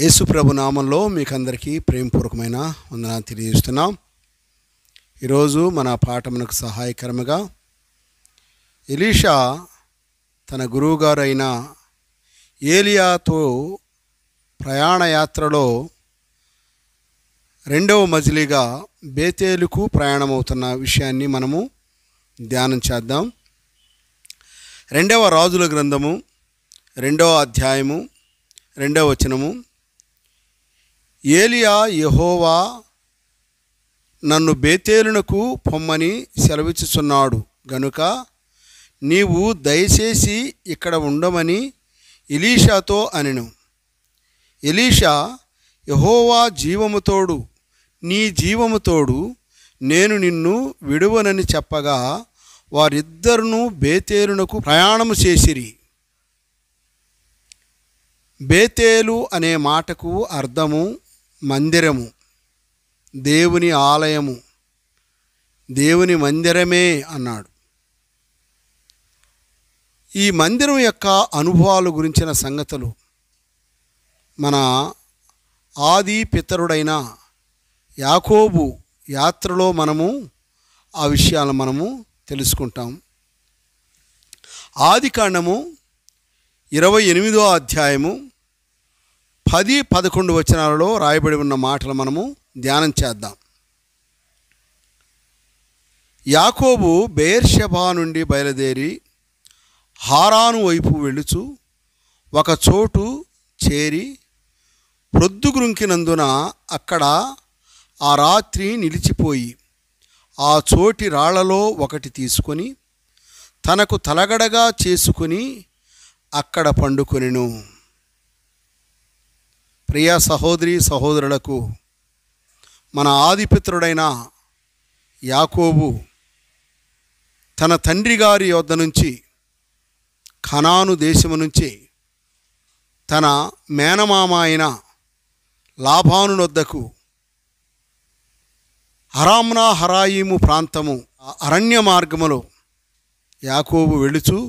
యేసుప్రభు నామంలో మీకు అందరికీ ప్రేమపూర్వకమైన వందనాలు తెలియజేస్తున్నాం ఈరోజు మన పాఠమునకు సహాయకరముగా ఎలీషా తన గురువుగారైన ఏలియాతో ప్రయాణయాత్రలో రెండవ మజిలీగా బేతేలుకు ప్రయాణమవుతున్న విషయాన్ని మనము ధ్యానం చేద్దాం రెండవ రాజుల గ్రంథము రెండవ అధ్యాయము రెండవ వచనము ఏలియా యహోవా నన్ను బేతేలునకు పొమ్మని సెలవిచ్చుచున్నాడు గనుక నీవు దయచేసి ఇక్కడ ఉండమని ఇలీషాతో అనెను ఇలీషా యహోవా జీవముతోడు నీ జీవముతోడు నేను నిన్ను విడువనని చెప్పగా వారిద్దరును బేతేలునకు ప్రయాణము చేసిరి బేతేలు అనే మాటకు అర్థము మందిరము దేవుని ఆలయము దేవుని మందిరమే అన్నాడు ఈ మందిరం యొక్క అనుభవాలు గురించిన సంగతులు మన ఆది పితరుడైన యాకోబు యాత్రలో మనము ఆ విషయాలను మనము తెలుసుకుంటాం ఆది కాండము ఇరవై ఎనిమిదో అధ్యాయము పది పదకొండు వచనాలలో రాయబడి ఉన్న మాటలు మనము ధ్యానం చేద్దాం యాకోబు బేర్షబా నుండి బయలుదేరి హారాను వైపు వెళుచు ఒక చోటు చేరి ప్రొద్దుగురుంకినందున అక్కడ ఆ రాత్రి నిలిచిపోయి ఆ చోటి రాళ్లలో ఒకటి తీసుకొని తనకు తలగడగా చేసుకుని అక్కడ పండుకొనిను ప్రియా సహోదరి సహోదరులకు మన ఆదిపిత్రుడైన యాకోబు తన తండ్రి గారి వద్ద నుంచి ఖనాను దేశము నుంచి తన మేనమామ అయిన లాభాను వద్దకు హరామ్నా హరాయిము ప్రాంతము అరణ్య మార్గములో యాకోబు వెళుచు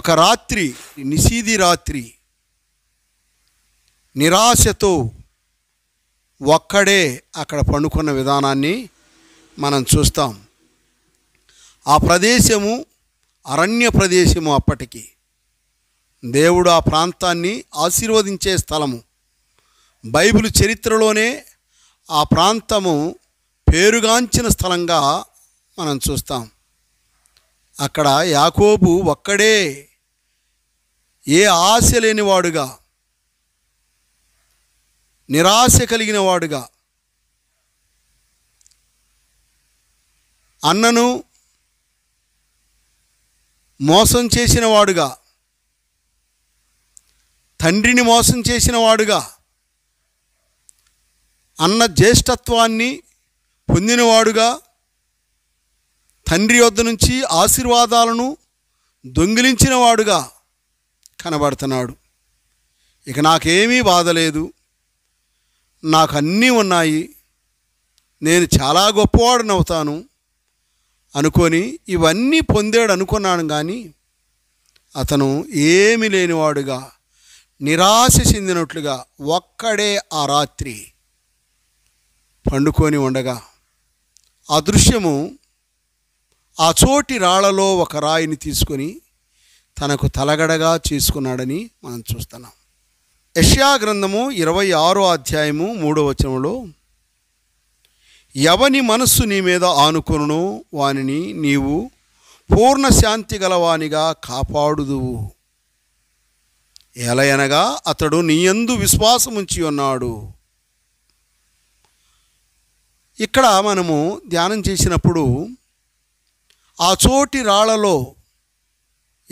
ఒక రాత్రి నిషీది రాత్రి నిరాశతో ఒక్కడే అక్కడ పండుకున్న విధానాన్ని మనం చూస్తాం ఆ ప్రదేశము అరణ్య ప్రదేశము అప్పటికి దేవుడు ఆ ప్రాంతాన్ని ఆశీర్వదించే స్థలము బైబిల్ చరిత్రలోనే ఆ ప్రాంతము పేరుగాంచిన స్థలంగా మనం చూస్తాం అక్కడ యాకోబు ఒక్కడే ఏ ఆశ లేనివాడుగా నిరాశ కలిగిన వాడుగా అన్నను మోసం చేసిన వాడుగా తండ్రిని మోసం చేసిన వాడుగా అన్న జ్యేష్ఠత్వాన్ని పొందినవాడుగా తండ్రి వద్ద నుంచి ఆశీర్వాదాలను దొంగిలించినవాడుగా కనబడుతున్నాడు ఇక నాకేమీ బాధ లేదు నాకు అన్నీ ఉన్నాయి నేను చాలా గొప్పవాడనవుతాను అనుకొని ఇవన్నీ పొందాడు అనుకున్నాను కానీ అతను ఏమి లేనివాడుగా నిరాశ చెందినట్లుగా ఒక్కడే ఆ రాత్రి పండుకొని ఉండగా ఆ దృశ్యము ఆ చోటి రాళ్లలో ఒక రాయిని తీసుకొని తనకు తలగడగా చేసుకున్నాడని మనం చూస్తున్నాం యష్యా గ్రంథము ఇరవై ఆరో అధ్యాయము మూడో వచనంలో ఎవని మనస్సు నీ మీద ఆనుకును వానిని నీవు పూర్ణ శాంతి గలవానిగా కాపాడుదువు ఎలయనగా అతడు నీయందు విశ్వాసముంచి ఉన్నాడు ఇక్కడ మనము ధ్యానం చేసినప్పుడు ఆ చోటి రాళ్లలో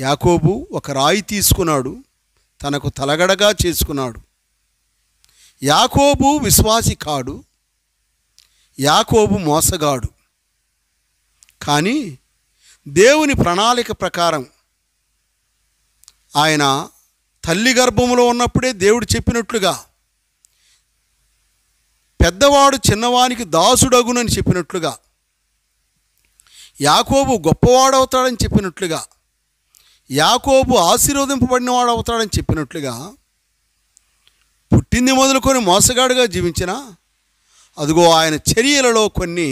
యాకోబు ఒక రాయి తీసుకున్నాడు తనకు తలగడగా చేసుకున్నాడు యాకోబు విశ్వాసి కాడు యాకోబు మోసగాడు కానీ దేవుని ప్రణాళిక ప్రకారం ఆయన తల్లి గర్భములో ఉన్నప్పుడే దేవుడు చెప్పినట్లుగా పెద్దవాడు చిన్నవానికి దాసుడగునని చెప్పినట్లుగా యాకోబు గొప్పవాడవుతాడని చెప్పినట్లుగా యాకోబు ఆశీర్వదింపబడినవాడు అవుతాడని చెప్పినట్లుగా పుట్టింది మొదలుకొని మోసగాడుగా జీవించిన అదిగో ఆయన చర్యలలో కొన్ని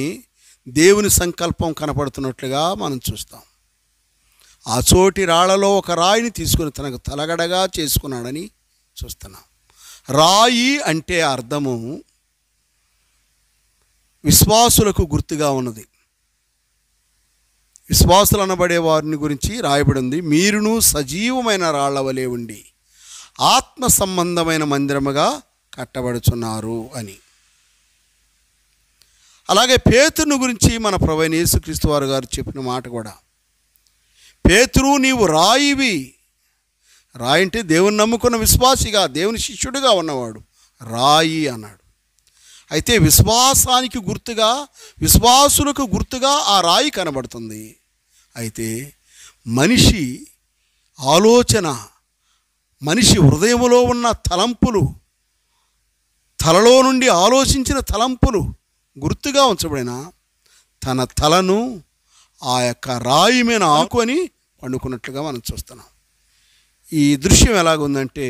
దేవుని సంకల్పం కనపడుతున్నట్లుగా మనం చూస్తాం ఆ చోటి రాళ్లలో ఒక రాయిని తీసుకుని తనకు తలగడగా చేసుకున్నాడని చూస్తున్నాం రాయి అంటే అర్థము విశ్వాసులకు గుర్తుగా ఉన్నది విశ్వాసులు అనబడే వారిని గురించి రాయబడి ఉంది మీరును సజీవమైన రాళ్ల వలె ఉండి ఆత్మ సంబంధమైన మందిరముగా కట్టబడుచున్నారు అని అలాగే పేతురుని గురించి మన ప్రవైణ యేసుక్రీస్తు వారు గారు చెప్పిన మాట కూడా పేతురు నీవు రాయివి రాయి అంటే దేవుని నమ్ముకున్న విశ్వాసిగా దేవుని శిష్యుడిగా ఉన్నవాడు రాయి అన్నాడు అయితే విశ్వాసానికి గుర్తుగా విశ్వాసులకు గుర్తుగా ఆ రాయి కనబడుతుంది అయితే మనిషి ఆలోచన మనిషి హృదయంలో ఉన్న తలంపులు తలలో నుండి ఆలోచించిన తలంపులు గుర్తుగా ఉంచబడిన తన తలను ఆ యొక్క రాయి మీద ఆకుని పండుకున్నట్లుగా మనం చూస్తున్నాం ఈ దృశ్యం ఎలాగుందంటే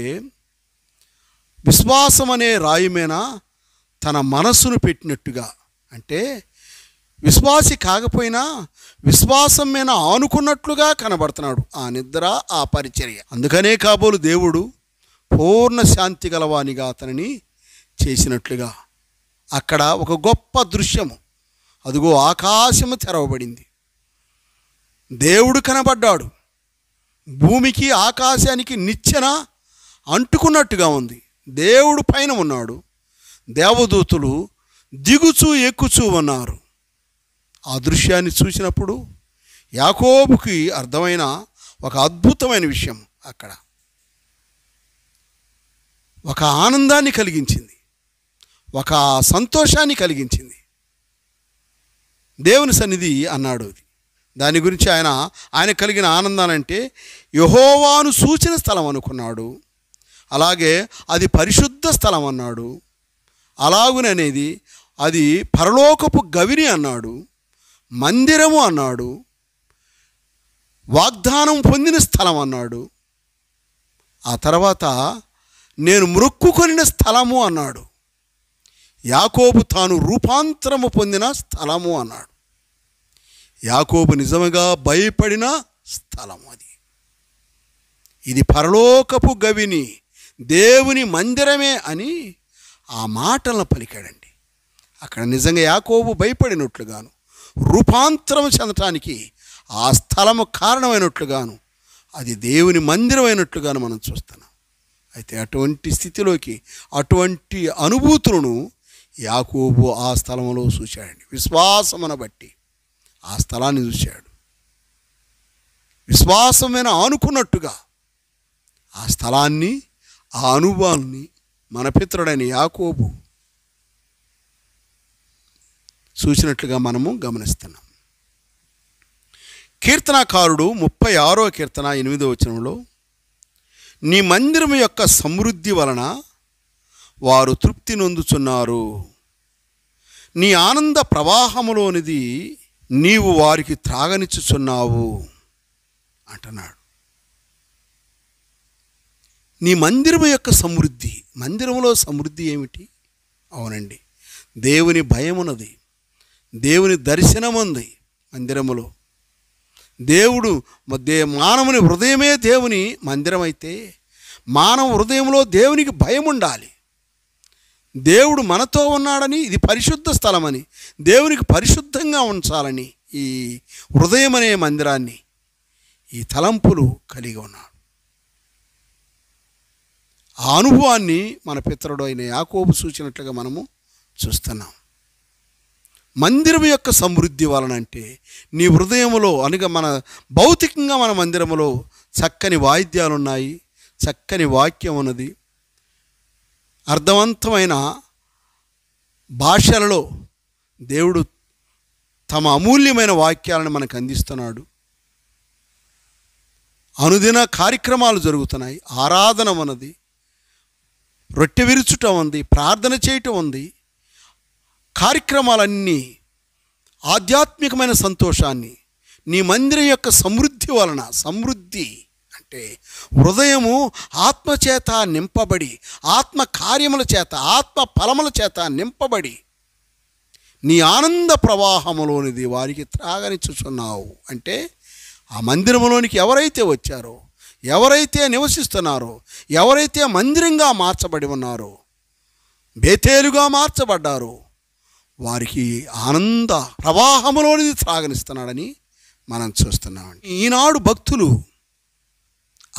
విశ్వాసం అనే రాయి మీద తన మనస్సును పెట్టినట్టుగా అంటే విశ్వాసి కాకపోయినా విశ్వాసం మీద ఆనుకున్నట్లుగా కనబడుతున్నాడు ఆ నిద్ర ఆ పరిచర్య అందుకనే కాబోలు దేవుడు పూర్ణ శాంతి గలవానిగా అతనిని చేసినట్లుగా అక్కడ ఒక గొప్ప దృశ్యము అదిగో ఆకాశము తెరవబడింది దేవుడు కనబడ్డాడు భూమికి ఆకాశానికి నిచ్చెన అంటుకున్నట్టుగా ఉంది దేవుడు పైన ఉన్నాడు దేవదూతులు దిగుచూ ఎక్కుచూ ఉన్నారు ఆ దృశ్యాన్ని చూసినప్పుడు యాకోబుకి అర్థమైన ఒక అద్భుతమైన విషయం అక్కడ ఒక ఆనందాన్ని కలిగించింది ఒక సంతోషాన్ని కలిగించింది దేవుని సన్నిధి అన్నాడు అది దాని గురించి ఆయన ఆయన కలిగిన అంటే యహోవాను సూచన స్థలం అనుకున్నాడు అలాగే అది పరిశుద్ధ స్థలం అన్నాడు అలాగుననేది అది పరలోకపు గవిని అన్నాడు మందిరము అన్నాడు వాగ్దానం పొందిన స్థలం అన్నాడు ఆ తర్వాత నేను మృక్కుకొనిన స్థలము అన్నాడు యాకోబు తాను రూపాంతరము పొందిన స్థలము అన్నాడు యాకోబు నిజముగా భయపడిన స్థలం అది ఇది పరలోకపు గవిని దేవుని మందిరమే అని ఆ మాటలను పలికాడండి అక్కడ నిజంగా యాకోబు భయపడినట్లుగాను రూపాంతరం చెందటానికి ఆ స్థలము కారణమైనట్లుగాను అది దేవుని మందిరమైనట్లుగాను మనం చూస్తున్నాం అయితే అటువంటి స్థితిలోకి అటువంటి అనుభూతులను యాకోబు ఆ స్థలంలో చూశాడండి విశ్వాసమును బట్టి ఆ స్థలాన్ని చూశాడు విశ్వాసమైన ఆనుకున్నట్టుగా ఆ స్థలాన్ని ఆ అనుభవాన్ని మన పిత్రుడైన యాకోబు చూసినట్లుగా మనము గమనిస్తున్నాం కీర్తనాకారుడు ముప్పై ఆరో కీర్తన ఎనిమిదో వచనంలో నీ మందిరం యొక్క సమృద్ధి వలన వారు తృప్తి నొందుచున్నారు నీ ఆనంద ప్రవాహములోనిది నీవు వారికి త్రాగనిచ్చుచున్నావు అంటున్నాడు నీ మందిరము యొక్క సమృద్ధి మందిరంలో సమృద్ధి ఏమిటి అవునండి దేవుని భయమున్నది దేవుని దర్శనం ఉంది మందిరములో దేవుడు మానవుని హృదయమే దేవుని మందిరం అయితే మానవ హృదయంలో దేవునికి భయం ఉండాలి దేవుడు మనతో ఉన్నాడని ఇది పరిశుద్ధ స్థలమని దేవునికి పరిశుద్ధంగా ఉంచాలని ఈ హృదయం అనే మందిరాన్ని ఈ తలంపులు కలిగి ఉన్నాడు ఆ అనుభవాన్ని మన పితరుడు అయిన యాకోబు సూచినట్లుగా మనము చూస్తున్నాం మందిరం యొక్క సమృద్ధి వలన అంటే నీ హృదయంలో అనగా మన భౌతికంగా మన మందిరంలో చక్కని వాయిద్యాలు ఉన్నాయి చక్కని వాక్యం ఉన్నది అర్థవంతమైన భాషలలో దేవుడు తమ అమూల్యమైన వాక్యాలను మనకు అందిస్తున్నాడు అనుదిన కార్యక్రమాలు జరుగుతున్నాయి ఆరాధన ఉన్నది రొట్టె విరుచుట ఉంది ప్రార్థన చేయటం ఉంది కార్యక్రమాలన్నీ ఆధ్యాత్మికమైన సంతోషాన్ని నీ మందిరం యొక్క సమృద్ధి వలన సమృద్ధి అంటే హృదయము ఆత్మచేత నింపబడి ఆత్మ కార్యముల చేత ఆత్మ ఫలముల చేత నింపబడి నీ ఆనంద ప్రవాహములోనిది వారికి త్రాగనిచ్చుచున్నావు అంటే ఆ మందిరంలోనికి ఎవరైతే వచ్చారో ఎవరైతే నివసిస్తున్నారో ఎవరైతే మందిరంగా మార్చబడి ఉన్నారో బేతేలుగా మార్చబడ్డారో వారికి ఆనంద ప్రవాహములోనిది త్రాగనిస్తున్నాడని మనం చూస్తున్నామండి ఈనాడు భక్తులు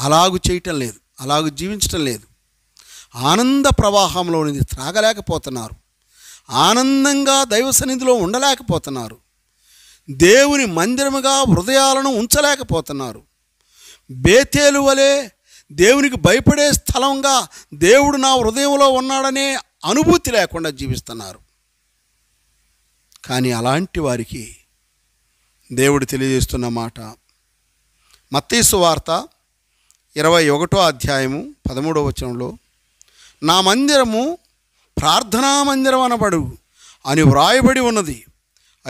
అలాగు చేయటం లేదు అలాగు జీవించటం లేదు ఆనంద ప్రవాహంలోనిది త్రాగలేకపోతున్నారు ఆనందంగా దైవ సన్నిధిలో ఉండలేకపోతున్నారు దేవుని మందిరముగా హృదయాలను ఉంచలేకపోతున్నారు బేతేలు వలె దేవునికి భయపడే స్థలంగా దేవుడు నా హృదయంలో ఉన్నాడనే అనుభూతి లేకుండా జీవిస్తున్నారు కానీ అలాంటి వారికి దేవుడు తెలియజేస్తున్న మాట మత్తేసు వార్త ఇరవై ఒకటో అధ్యాయము పదమూడవ వచనంలో నా మందిరము ప్రార్థనా మందిరం అనబడు అని వ్రాయబడి ఉన్నది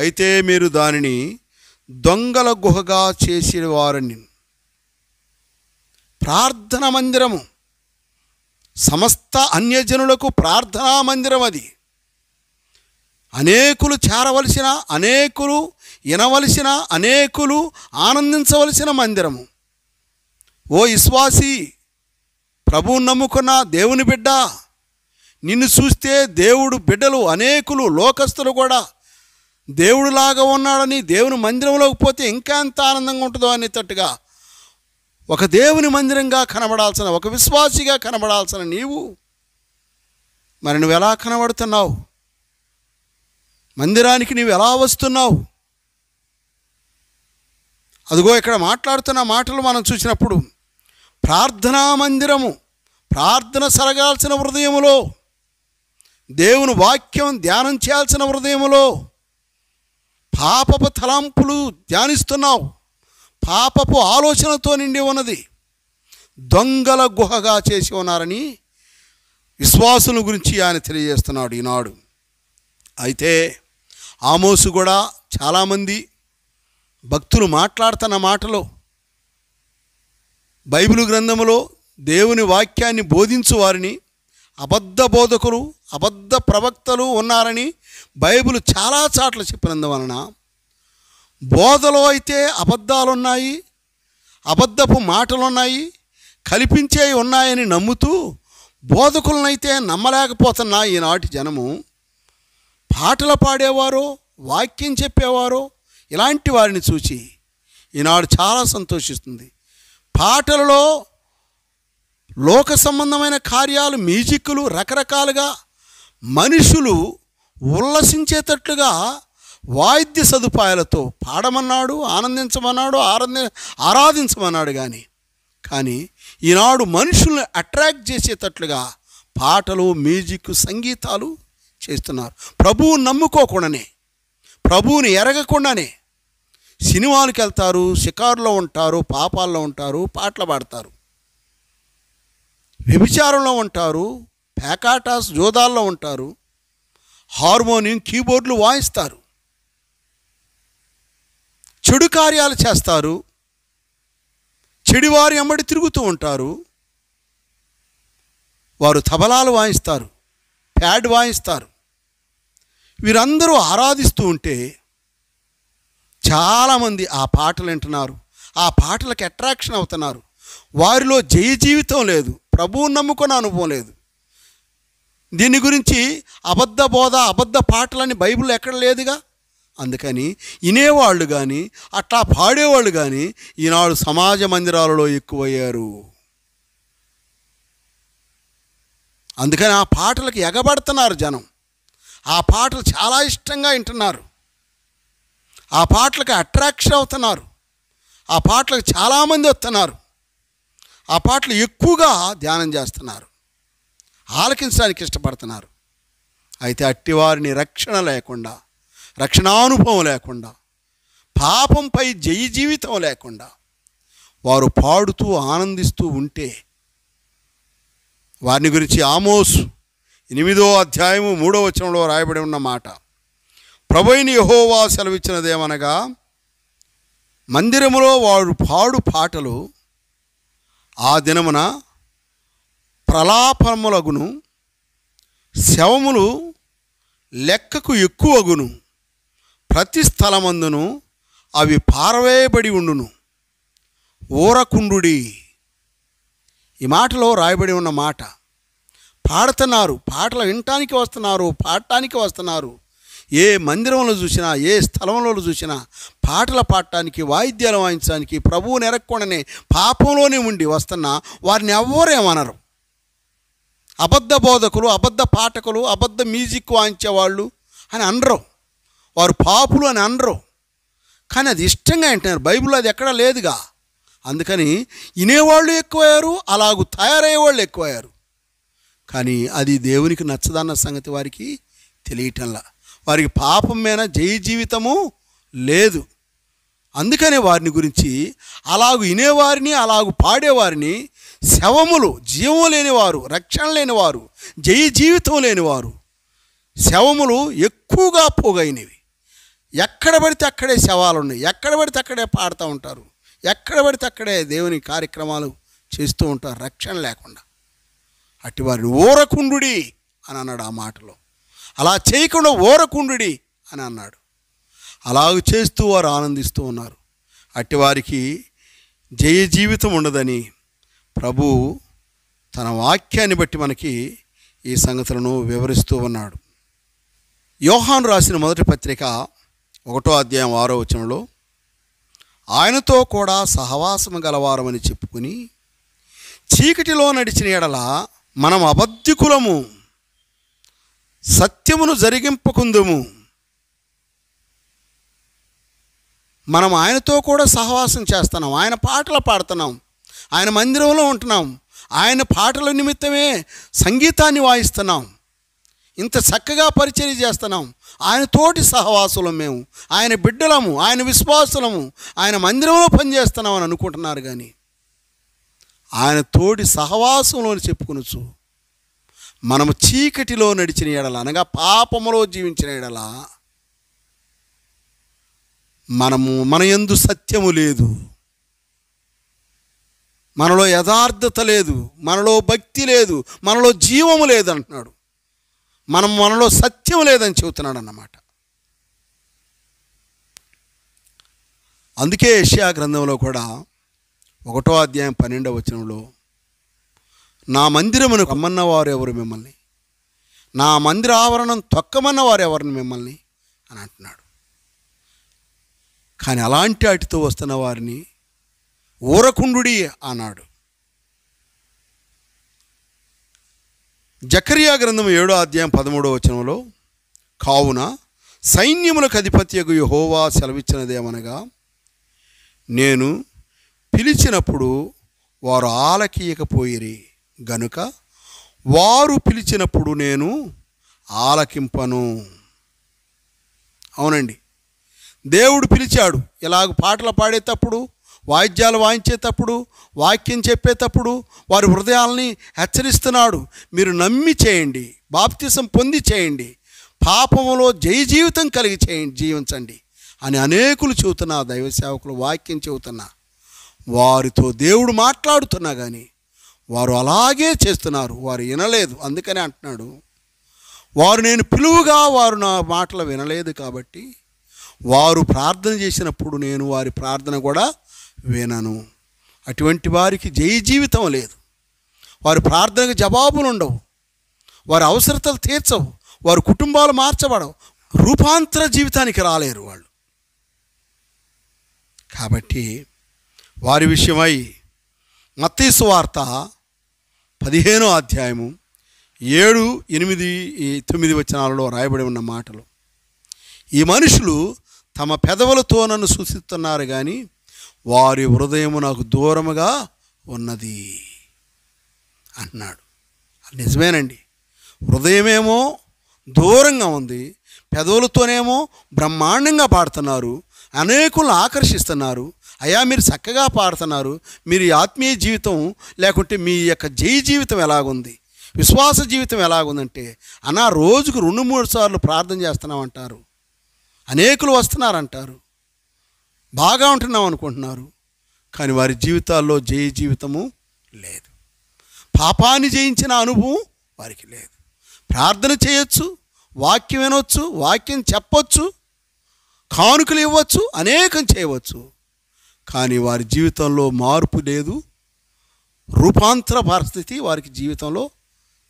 అయితే మీరు దానిని దొంగల గుహగా చేసేవారని ప్రార్థన మందిరము సమస్త అన్యజనులకు ప్రార్థనా మందిరం అది అనేకులు చేరవలసిన అనేకులు వినవలసిన అనేకులు ఆనందించవలసిన మందిరము ఓ విశ్వాసి ప్రభువు నమ్ముకున్న దేవుని బిడ్డ నిన్ను చూస్తే దేవుడు బిడ్డలు అనేకులు లోకస్తులు కూడా దేవుడులాగా ఉన్నాడని దేవుని మందిరంలోకి పోతే ఇంకా ఎంత ఆనందంగా ఉంటుందో అనేటట్టుగా ఒక దేవుని మందిరంగా కనబడాల్సిన ఒక విశ్వాసిగా కనబడాల్సిన నీవు మరి నువ్వు ఎలా కనబడుతున్నావు మందిరానికి నీవు ఎలా వస్తున్నావు అదిగో ఇక్కడ మాట్లాడుతున్న మాటలు మనం చూసినప్పుడు ప్రార్థనా మందిరము ప్రార్థన సరగాల్సిన హృదయములో దేవుని వాక్యం ధ్యానం చేయాల్సిన హృదయములో పాపపు తలంపులు ధ్యానిస్తున్నావు పాపపు ఆలోచనతో నిండి ఉన్నది దొంగల గుహగా చేసి ఉన్నారని విశ్వాసుల గురించి ఆయన తెలియజేస్తున్నాడు ఈనాడు అయితే ఆమోసు కూడా చాలామంది భక్తులు మాట్లాడుతున్న మాటలో బైబిల్ గ్రంథములో దేవుని వాక్యాన్ని బోధించు వారిని అబద్ధ బోధకులు అబద్ధ ప్రవక్తలు ఉన్నారని బైబిల్ చాలా చాట్ల చెప్పినందువలన బోధలో అయితే అబద్ధాలున్నాయి అబద్ధపు మాటలున్నాయి కల్పించేవి ఉన్నాయని నమ్ముతూ బోధకులనైతే నమ్మలేకపోతున్న ఈనాటి జనము పాటలు పాడేవారో వాక్యం చెప్పేవారో ఇలాంటి వారిని చూచి ఈనాడు చాలా సంతోషిస్తుంది పాటలలో లోక సంబంధమైన కార్యాలు మ్యూజిక్లు రకరకాలుగా మనుషులు ఉల్లసించేటట్లుగా వాయిద్య సదుపాయాలతో పాడమన్నాడు ఆనందించమన్నాడు ఆరాధ ఆరాధించమన్నాడు కానీ కానీ ఈనాడు మనుషుల్ని అట్రాక్ట్ చేసేటట్లుగా పాటలు మ్యూజిక్ సంగీతాలు చేస్తున్నారు ప్రభువు నమ్ముకోకుండానే ప్రభువుని ఎరగకుండానే సినిమాలకు వెళ్తారు షికారులో ఉంటారు పాపాల్లో ఉంటారు పాటలు పాడతారు వ్యభిచారంలో ఉంటారు ప్యాకాటాస్ జోదాల్లో ఉంటారు హార్మోనియం కీబోర్డులు వాయిస్తారు చెడు కార్యాలు చేస్తారు చెడివారి అమ్మడి తిరుగుతూ ఉంటారు వారు తబలాలు వాయిస్తారు ప్యాడ్ వాయిస్తారు వీరందరూ ఆరాధిస్తూ ఉంటే చాలామంది ఆ పాటలు వింటున్నారు ఆ పాటలకు అట్రాక్షన్ అవుతున్నారు వారిలో జయ జీవితం లేదు ప్రభువు నమ్ముకున్న అనుభవం లేదు దీని గురించి అబద్ధ బోధ అబద్ధ పాటలని బైబిల్ ఎక్కడ లేదుగా అందుకని వినేవాళ్ళు కానీ అట్లా పాడేవాళ్ళు కానీ ఈనాడు సమాజ మందిరాలలో ఎక్కువయ్యారు అందుకని ఆ పాటలకు ఎగబడుతున్నారు జనం ఆ పాటలు చాలా ఇష్టంగా వింటున్నారు ఆ పాటలకు అట్రాక్షన్ అవుతున్నారు ఆ పాటలకు చాలామంది వస్తున్నారు ఆ పాటలు ఎక్కువగా ధ్యానం చేస్తున్నారు ఆలకించడానికి ఇష్టపడుతున్నారు అయితే అట్టివారిని రక్షణ లేకుండా రక్షణానుభవం లేకుండా పాపంపై జయ జీవితం లేకుండా వారు పాడుతూ ఆనందిస్తూ ఉంటే వారిని గురించి ఆమోసు ఎనిమిదో అధ్యాయము మూడో వచనంలో రాయబడి ఉన్న మాట ప్రభుని యహోవా సెలవిచ్చినదేమనగా మందిరములో వాడు పాడు పాటలు ఆ దినమున ప్రలాపములగును శవములు లెక్కకు ఎక్కువగును ప్రతి స్థలమందును అవి పారవేయబడి ఉండును ఊరకుండుడి ఈ మాటలో రాయబడి ఉన్న మాట పాడుతున్నారు పాటలు వినటానికి వస్తున్నారు పాడటానికి వస్తున్నారు ఏ మందిరంలో చూసినా ఏ స్థలంలో చూసినా పాటలు పాడటానికి వాయిద్యాలు వాయించడానికి ప్రభువు నెరక్కుండానే పాపంలోనే ఉండి వస్తున్న వారిని ఎవ్వరేమనరు అబద్ధ బోధకులు అబద్ధ పాఠకులు అబద్ధ మ్యూజిక్ వాయించేవాళ్ళు అని అనరు వారు పాపులు అని అనరు కానీ అది ఇష్టంగా అంటున్నారు బైబిల్లో అది ఎక్కడా లేదుగా అందుకని వినేవాళ్ళు ఎక్కువయ్యారు అలాగూ తయారయ్యేవాళ్ళు ఎక్కువయ్యారు కానీ అది దేవునికి నచ్చదన్న సంగతి వారికి తెలియటంలా వారికి పాపం మీద జయ జీవితము లేదు అందుకనే వారిని గురించి అలాగు వినేవారిని అలాగు పాడేవారిని శవములు జీవం లేనివారు రక్షణ లేనివారు జయ జీవితం లేనివారు శవములు ఎక్కువగా పోగైనవి ఎక్కడ పడితే అక్కడే శవాలు ఉన్నాయి ఎక్కడ పడితే అక్కడే పాడుతూ ఉంటారు ఎక్కడ పడితే అక్కడే దేవుని కార్యక్రమాలు చేస్తూ ఉంటారు రక్షణ లేకుండా అటువారి ఓరకుండుడి అని అన్నాడు ఆ మాటలో అలా చేయకుండా ఓరకుండుడి అని అన్నాడు అలాగ చేస్తూ వారు ఆనందిస్తూ ఉన్నారు అటువారికి జయ జీవితం ఉండదని ప్రభు తన వాక్యాన్ని బట్టి మనకి ఈ సంగతులను వివరిస్తూ ఉన్నాడు యోహాన్ రాసిన మొదటి పత్రిక ఒకటో అధ్యాయం ఆరో వచనంలో ఆయనతో కూడా సహవాసము గలవారమని చెప్పుకుని చీకటిలో నడిచిన ఎడలా మనం అబద్ధికులము సత్యమును జరిగింపకుందుము మనం ఆయనతో కూడా సహవాసం చేస్తున్నాం ఆయన పాటలు పాడుతున్నాం ఆయన మందిరంలో ఉంటున్నాం ఆయన పాటల నిమిత్తమే సంగీతాన్ని వాయిస్తున్నాం ఇంత చక్కగా పరిచయం చేస్తున్నాం ఆయన తోటి సహవాసులం మేము ఆయన బిడ్డలము ఆయన విశ్వాసులము ఆయన మందిరంలో పనిచేస్తున్నాం అని అనుకుంటున్నారు కానీ ఆయన తోడి సహవాసంలోని చెప్పుకొనొచ్చు మనము చీకటిలో నడిచిన ఎడల అనగా పాపములో జీవించిన ఎడల మనము మన ఎందు సత్యము లేదు మనలో యథార్థత లేదు మనలో భక్తి లేదు మనలో జీవము లేదు అంటున్నాడు మనం మనలో సత్యం లేదని చెబుతున్నాడు అన్నమాట అందుకే ఏషియా గ్రంథంలో కూడా ఒకటో అధ్యాయం పన్నెండవ వచనంలో నా మందిరమును కమ్మన్న వారు ఎవరు మిమ్మల్ని నా మందిర ఆవరణం తొక్కమన్న వారు ఎవరిని మిమ్మల్ని అని అంటున్నాడు కానీ అలాంటి వాటితో వస్తున్న వారిని ఊరకుండుడి అన్నాడు జకరియా గ్రంథం ఏడో అధ్యాయం పదమూడో వచనంలో కావున సైన్యములకు అధిపత్యకు యహోవా సెలవిచ్చినదేమనగా నేను పిలిచినప్పుడు వారు ఆలకీయకపోయిరి గనుక వారు పిలిచినప్పుడు నేను ఆలకింపను అవునండి దేవుడు పిలిచాడు ఇలాగ పాటలు పాడేటప్పుడు వాయిద్యాలు వాయించేటప్పుడు వాక్యం చెప్పేటప్పుడు వారి హృదయాల్ని హెచ్చరిస్తున్నాడు మీరు నమ్మి చేయండి బాప్తిసం పొంది చేయండి పాపంలో జయ జీవితం కలిగి చేయండి జీవించండి అని అనేకులు చెబుతున్నా దైవ సేవకులు వాక్యం చెబుతున్నా వారితో దేవుడు మాట్లాడుతున్నా కానీ వారు అలాగే చేస్తున్నారు వారు వినలేదు అందుకనే అంటున్నాడు వారు నేను పిలువుగా వారు నా మాటలు వినలేదు కాబట్టి వారు ప్రార్థన చేసినప్పుడు నేను వారి ప్రార్థన కూడా వినను అటువంటి వారికి జయ జీవితం లేదు వారి ప్రార్థనకు జవాబులు ఉండవు వారి అవసరతలు తీర్చవు వారి కుటుంబాలు మార్చబడవు రూపాంతర జీవితానికి రాలేరు వాళ్ళు కాబట్టి వారి విషయమై మత్తీసు వార్త పదిహేనో అధ్యాయము ఏడు ఎనిమిది తొమ్మిది వచనాలలో రాయబడి ఉన్న మాటలు ఈ మనుషులు తమ పెదవులతో నన్ను సూచిస్తున్నారు కానీ వారి హృదయము నాకు దూరముగా ఉన్నది అన్నాడు నిజమేనండి హృదయమేమో దూరంగా ఉంది పెదవులతోనేమో బ్రహ్మాండంగా పాడుతున్నారు అనేకులను ఆకర్షిస్తున్నారు అయా మీరు చక్కగా పాడుతున్నారు మీరు ఆత్మీయ జీవితం లేకుంటే మీ యొక్క జయ జీవితం ఎలాగుంది విశ్వాస జీవితం ఎలాగుందంటే అనా రోజుకు రెండు మూడు సార్లు ప్రార్థన చేస్తున్నామంటారు అనేకులు వస్తున్నారంటారు బాగా ఉంటున్నాం అనుకుంటున్నారు కానీ వారి జీవితాల్లో జయ జీవితము లేదు పాపాన్ని జయించిన అనుభవం వారికి లేదు ప్రార్థన చేయొచ్చు వాక్యం వినొచ్చు వాక్యం చెప్పొచ్చు కానుకలు ఇవ్వచ్చు అనేకం చేయవచ్చు కానీ వారి జీవితంలో మార్పు లేదు రూపాంతర పరిస్థితి వారికి జీవితంలో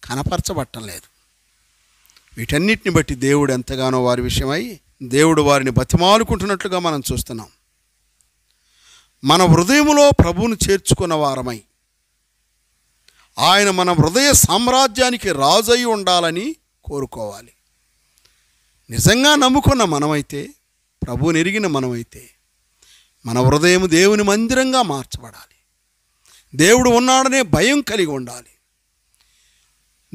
కనపరచబట్టం లేదు వీటన్నిటిని బట్టి దేవుడు ఎంతగానో వారి విషయమై దేవుడు వారిని బతిమాలుకుంటున్నట్లుగా మనం చూస్తున్నాం మన హృదయంలో ప్రభువును చేర్చుకున్న వారమై ఆయన మన హృదయ సామ్రాజ్యానికి రాజై ఉండాలని కోరుకోవాలి నిజంగా నమ్ముకున్న మనమైతే ప్రభువుని ఎరిగిన మనమైతే మన హృదయం దేవుని మందిరంగా మార్చబడాలి దేవుడు ఉన్నాడనే భయం కలిగి ఉండాలి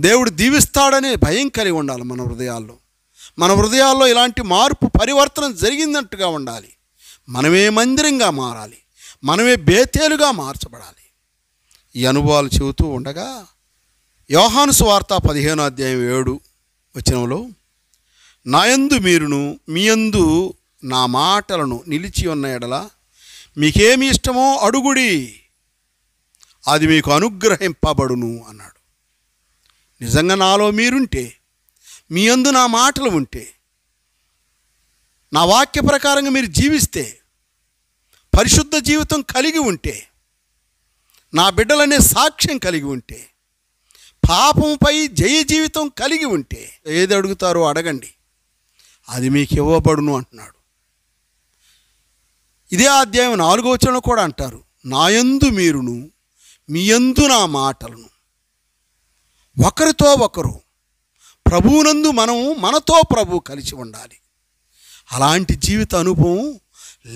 దేవుడు దీవిస్తాడనే భయం కలిగి ఉండాలి మన హృదయాల్లో మన హృదయాల్లో ఇలాంటి మార్పు పరివర్తన జరిగిందట్టుగా ఉండాలి మనమే మందిరంగా మారాలి మనమే బేతేలుగా మార్చబడాలి ఈ అనుభవాలు చెబుతూ ఉండగా యోహాను స్వార్త పదిహేను అధ్యాయం ఏడు వచనంలో నాయందు మీరును మీయందు నా మాటలను నిలిచి ఉన్న ఎడల మీకేమి ఇష్టమో అడుగుడి అది మీకు అనుగ్రహింపబడును అన్నాడు నిజంగా నాలో మీరుంటే మీ అందు నా మాటలు ఉంటే నా వాక్య ప్రకారంగా మీరు జీవిస్తే పరిశుద్ధ జీవితం కలిగి ఉంటే నా బిడ్డలనే సాక్ష్యం కలిగి ఉంటే పాపంపై జయ జీవితం కలిగి ఉంటే ఏది అడుగుతారో అడగండి అది మీకు ఇవ్వబడును అంటున్నాడు ఇదే అధ్యాయం నాలుగో వచనంలో కూడా అంటారు నాయందు మీరును మీయందు నా మాటలను ఒకరితో ఒకరు ప్రభువునందు మనం మనతో ప్రభు కలిసి ఉండాలి అలాంటి జీవిత అనుభవం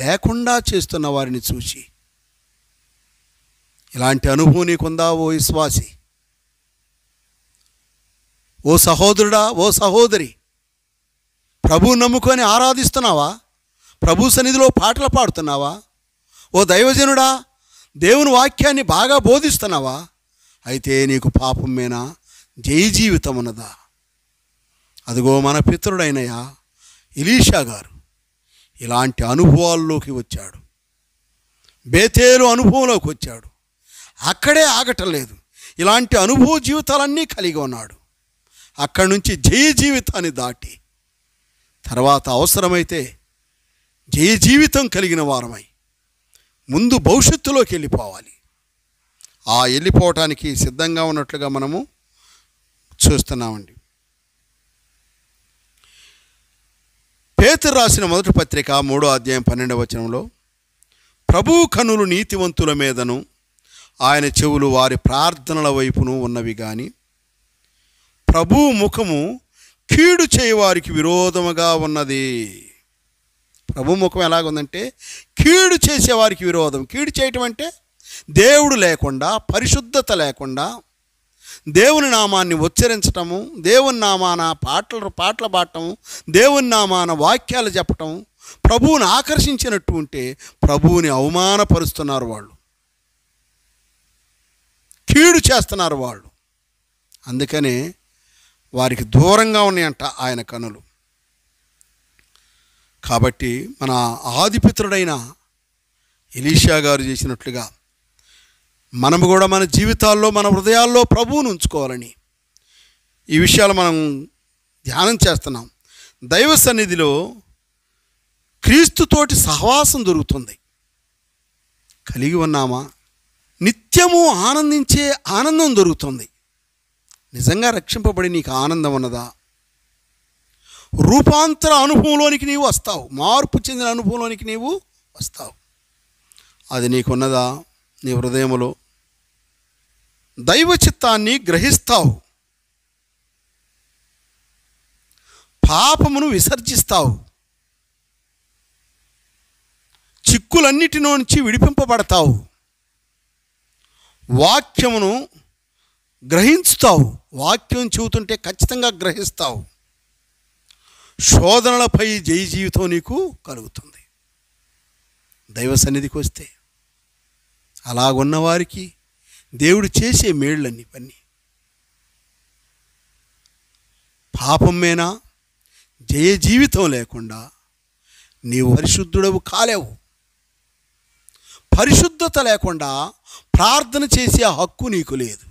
లేకుండా చేస్తున్న వారిని చూసి ఇలాంటి అనుభవం నీకుందా ఓ విశ్వాసి ఓ సహోదరుడా ఓ సహోదరి ప్రభు నమ్ముకొని ఆరాధిస్తున్నావా ప్రభు సన్నిధిలో పాటలు పాడుతున్నావా ఓ దైవజనుడా దేవుని వాక్యాన్ని బాగా బోధిస్తున్నావా అయితే నీకు పాపం మేనా జయ జీవితం ఉన్నదా అదిగో మన పితృడైనయా ఇలీషా గారు ఇలాంటి అనుభవాల్లోకి వచ్చాడు బేతేలు అనుభవంలోకి వచ్చాడు అక్కడే ఆగటం లేదు ఇలాంటి అనుభవ జీవితాలన్నీ కలిగి ఉన్నాడు అక్కడి నుంచి జయ జీవితాన్ని దాటి తర్వాత అవసరమైతే జయ జీవితం కలిగిన వారమై ముందు భవిష్యత్తులోకి వెళ్ళిపోవాలి ఆ వెళ్ళిపోవటానికి సిద్ధంగా ఉన్నట్లుగా మనము చూస్తున్నామండి పేతురు రాసిన మొదటి పత్రిక మూడో అధ్యాయం పన్నెండవ వచనంలో ప్రభు కనులు నీతివంతుల మీదను ఆయన చెవులు వారి ప్రార్థనల వైపును ఉన్నవి కానీ ప్రభు ముఖము కీడు చేయవారికి విరోధముగా ఉన్నది ప్రభు ముఖం ఎలాగుందంటే కీడు చేసేవారికి విరోధం కీడు చేయటం అంటే దేవుడు లేకుండా పరిశుద్ధత లేకుండా దేవుని నామాన్ని ఉచ్చరించటము దేవుని నామాన పాటలు పాటలు పాడటము దేవుని నామాన వాక్యాలు చెప్పటం ప్రభువుని ఆకర్షించినట్టు ఉంటే ప్రభువుని అవమానపరుస్తున్నారు వాళ్ళు కీడు చేస్తున్నారు వాళ్ళు అందుకనే వారికి దూరంగా ఉన్నాయంట ఆయన కనులు కాబట్టి మన ఆదిపిత్రుడైన ఎలీషా గారు చేసినట్లుగా మనము కూడా మన జీవితాల్లో మన హృదయాల్లో ప్రభువును ఉంచుకోవాలని ఈ విషయాలు మనం ధ్యానం చేస్తున్నాం దైవ సన్నిధిలో క్రీస్తుతోటి సహవాసం దొరుకుతుంది కలిగి ఉన్నామా నిత్యము ఆనందించే ఆనందం దొరుకుతుంది నిజంగా రక్షింపబడి నీకు ఆనందం ఉన్నదా రూపాంతర అనుభవంలోనికి నీవు వస్తావు మార్పు చెందిన అనుభవంలోనికి నీవు వస్తావు అది నీకున్నదా నీ హృదయములో దైవ చిత్తాన్ని గ్రహిస్తావు పాపమును విసర్జిస్తావు చిక్కులన్నిటిలోంచి విడిపింపబడతావు వాక్యమును గ్రహించుతావు వాక్యం చెబుతుంటే ఖచ్చితంగా గ్రహిస్తావు శోధనలపై జయ జీవితం నీకు కలుగుతుంది దైవ సన్నిధికి వస్తే అలాగున్నవారికి దేవుడు చేసే మేళ్ళన్ని పని పాపమేనా జయ జీవితం లేకుండా నీవు పరిశుద్ధుడవు కాలేవు పరిశుద్ధత లేకుండా ప్రార్థన చేసే హక్కు నీకు లేదు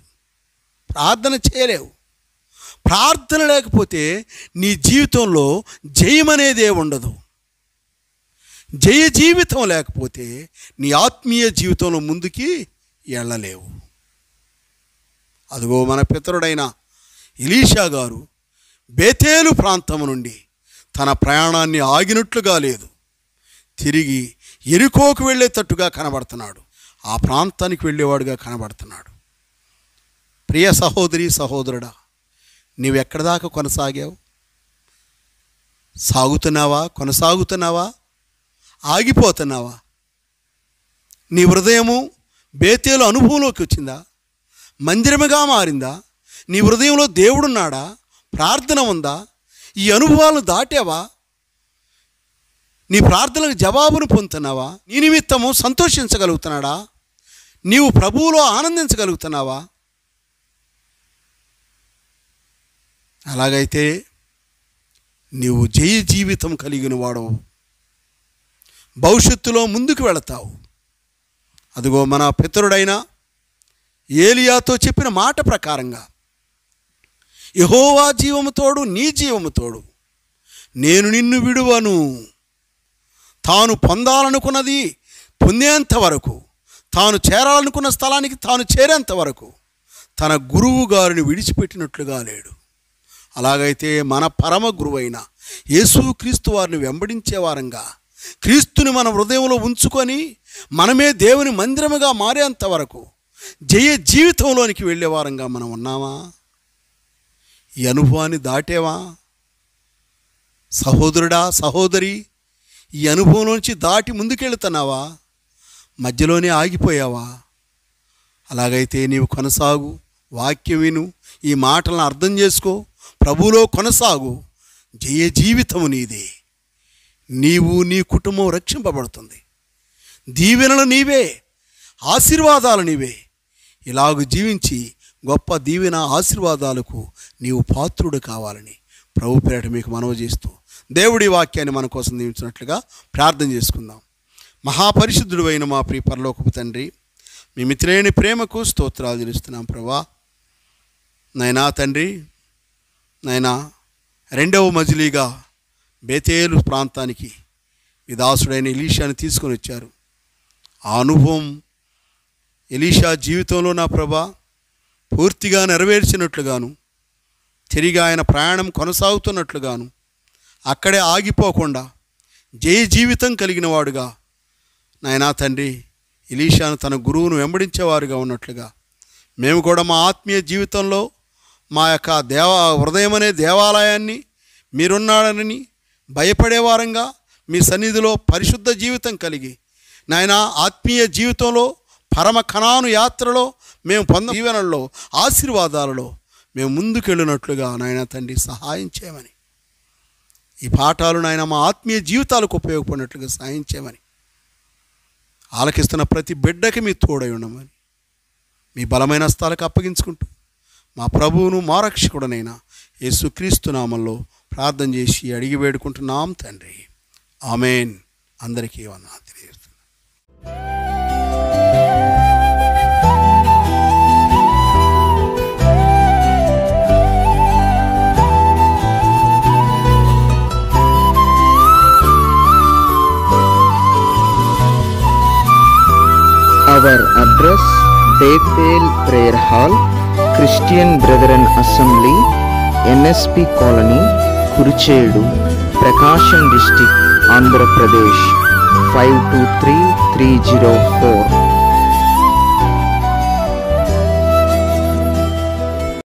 ప్రార్థన చేయలేవు ప్రార్థన లేకపోతే నీ జీవితంలో జయమనేదే ఉండదు జయ జీవితం లేకపోతే నీ ఆత్మీయ జీవితంలో ముందుకి వెళ్ళలేవు అదిగో మన పితరుడైన ఇలీషా గారు బేతేలు ప్రాంతం నుండి తన ప్రయాణాన్ని ఆగినట్లుగా లేదు తిరిగి ఎరుకోకు వెళ్ళేటట్టుగా కనబడుతున్నాడు ఆ ప్రాంతానికి వెళ్ళేవాడుగా కనబడుతున్నాడు ప్రియ సహోదరి సహోదరుడా నీవు ఎక్కడి దాకా కొనసాగావు సాగుతున్నావా కొనసాగుతున్నావా ఆగిపోతున్నావా నీ హృదయము బేతేలు అనుభవంలోకి వచ్చిందా మందిరముగా మారిందా నీ హృదయంలో దేవుడున్నాడా ప్రార్థన ఉందా ఈ అనుభవాలను దాటావా నీ ప్రార్థనకు జవాబును పొందుతున్నావా నీ నిమిత్తము సంతోషించగలుగుతున్నాడా నీవు ప్రభువులో ఆనందించగలుగుతున్నావా అలాగైతే నీవు జయ జీవితం కలిగిన వాడవు భవిష్యత్తులో ముందుకు వెళతావు అదిగో మన పితరుడైన ఏలియాతో చెప్పిన మాట ప్రకారంగా యహోవా జీవముతోడు నీ జీవముతోడు నేను నిన్ను విడువను తాను పొందాలనుకున్నది పొందేంత వరకు తాను చేరాలనుకున్న స్థలానికి తాను చేరేంత వరకు తన గురువు గారిని విడిచిపెట్టినట్లుగా లేడు అలాగైతే మన పరమ గురువైన యేసుక్రీస్తు వారిని వెంబడించే వారంగా క్రీస్తుని మన హృదయంలో ఉంచుకొని మనమే దేవుని మందిరముగా మారేంత వరకు జయ జీవితంలోనికి వెళ్ళేవారంగా మనం ఉన్నామా ఈ అనుభవాన్ని దాటేవా సహోదరుడా సహోదరి ఈ అనుభవంలోంచి నుంచి దాటి ముందుకెళ్తున్నావా మధ్యలోనే ఆగిపోయావా అలాగైతే నీవు కొనసాగు వాక్యం విను ఈ మాటలను అర్థం చేసుకో ప్రభులో కొనసాగు జయ జీవితము నీదే నీవు నీ కుటుంబం రక్షింపబడుతుంది దీవెనలు నీవే ఆశీర్వాదాలు నీవే ఇలాగ జీవించి గొప్ప దీవెన ఆశీర్వాదాలకు నీవు పాత్రుడు కావాలని ప్రభు పేరట మీకు మనవి చేస్తూ దేవుడి వాక్యాన్ని మన కోసం దీవించినట్లుగా ప్రార్థన చేసుకుందాం మహాపరిశుద్ధుడు అయిన మా ప్రియ పరలోకపు తండ్రి మీ మిత్రేణి ప్రేమకు స్తోత్రాలు తెలుస్తున్నాం ప్రభా నైనా తండ్రి నాయన రెండవ మజిలీగా బేతేలు ప్రాంతానికి విదాసుడైన ఇలీషాని తీసుకొని వచ్చారు ఆ అనుభవం ఎలీషా జీవితంలో నా ప్రభ పూర్తిగా నెరవేర్చినట్లుగాను తిరిగి ఆయన ప్రయాణం కొనసాగుతున్నట్లుగాను అక్కడే ఆగిపోకుండా జయ జీవితం కలిగిన వాడుగా నాయనా తండ్రి ఇలీషాను తన గురువును వెంబడించేవారుగా ఉన్నట్లుగా మేము కూడా మా ఆత్మీయ జీవితంలో మా యొక్క దేవ హృదయం అనే దేవాలయాన్ని మీరున్నాడని భయపడేవారంగా మీ సన్నిధిలో పరిశుద్ధ జీవితం కలిగి నాయన ఆత్మీయ జీవితంలో పరమ కణాను యాత్రలో మేము పొంద జీవనంలో ఆశీర్వాదాలలో మేము ముందుకెళ్ళినట్లుగా నాయన తండ్రి సహాయం చేయమని ఈ పాఠాలు నాయన మా ఆత్మీయ జీవితాలకు ఉపయోగపడినట్లుగా సహాయం చేయమని ఆలకిస్తున్న ప్రతి బిడ్డకి మీ తోడై ఉండమని మీ బలమైన స్థాలకు అప్పగించుకుంటూ మా ప్రభువును మా రక్షకుడనైన యేసుక్రీస్తు నామంలో ప్రార్థన చేసి అడిగి వేడుకుంటున్నాం తండ్రి ఆమెన్ అందరికీ వన్నా తెలియజేస్తున్నాను our address Baypale Prayer Hall Christian Brethren Assembly NSP colony Kurichedu Prakasam district Andhra Pradesh five two three three zero four